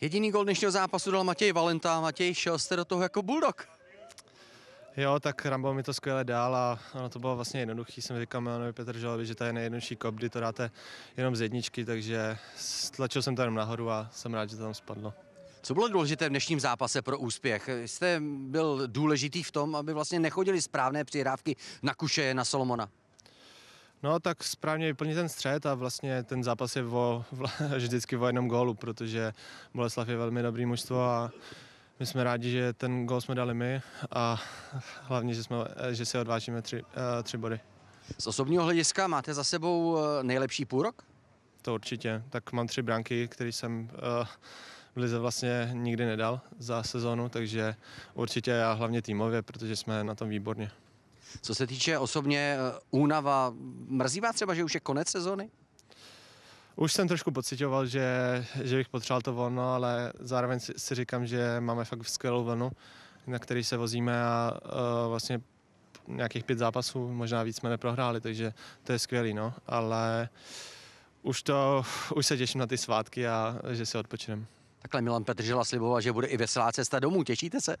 Jediný gol dnešního zápasu dal Matěj Valenta. Matěj, šel jste do toho jako bulldog. Jo, tak Rambo mi to skvěle dál a ono to bylo vlastně jednoduchý. Jsem říkal Milanovi Petr Žalovi, že to je nejjednodušší kop, kdy to dáte jenom z jedničky, takže stlačil jsem to jenom nahoru a jsem rád, že to tam spadlo. Co bylo důležité v dnešním zápase pro úspěch? Jste byl důležitý v tom, aby vlastně nechodili správné přihrávky na Kuše, na Solomona. No tak správně vyplní ten střed a vlastně ten zápas je o, vždycky o jednom gólu, protože Boleslav je velmi dobrý mužstvo a my jsme rádi, že ten gól jsme dali my a hlavně, že, jsme, že si odvážíme tři, eh, tři body. Z osobního hlediska máte za sebou eh, nejlepší půrok? To určitě. Tak mám tři branky, které jsem eh, v Lize vlastně nikdy nedal za sezonu, takže určitě a hlavně týmově, protože jsme na tom výborně. Co se týče osobně eh, únava, mrzí vás třeba, že už je konec sezony? Už jsem trošku pocitoval, že, že bych potřeboval to volno, ale zároveň si, si říkám, že máme fakt skvělou vlnu, na který se vozíme a uh, vlastně nějakých pět zápasů, možná víc jsme neprohráli, takže to je skvělý, no, ale už to, už se těším na ty svátky a že si odpočinem. Takhle Milan Petržela sliboval, že bude i veselá cesta domů, těšíte se?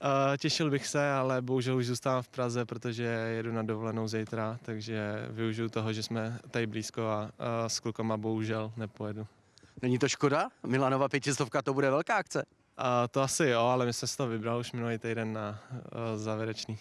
Eh, těšil bych se, ale bohužel už zůstávám v Praze, protože jedu na dovolenou zítra, takže využiju toho, že jsme tady blízko a eh, s klukama bohužel nepojedu. Není to škoda? Milanova pětistovka to bude velká akce. A eh, to asi jo, ale my jsme si to vybrali už minulý týden na závěrečný.